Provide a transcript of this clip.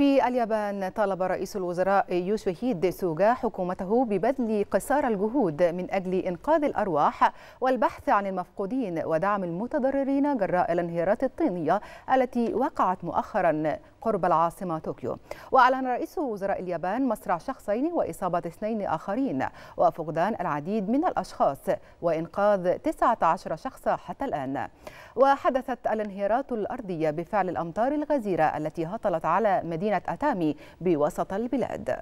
في اليابان طالب رئيس الوزراء يوشيهيد سوغا حكومته ببذل قصارى الجهود من أجل إنقاذ الأرواح والبحث عن المفقودين ودعم المتضررين جراء الانهيارات الطينية التي وقعت مؤخرا قرب العاصمة طوكيو وأعلن رئيس وزراء اليابان مسرع شخصين وإصابة اثنين آخرين وفقدان العديد من الأشخاص وإنقاذ 19 شخصا حتى الآن وحدثت الانهيارات الأرضية بفعل الأمطار الغزيرة التي هطلت على مدينة أتامي بوسط البلاد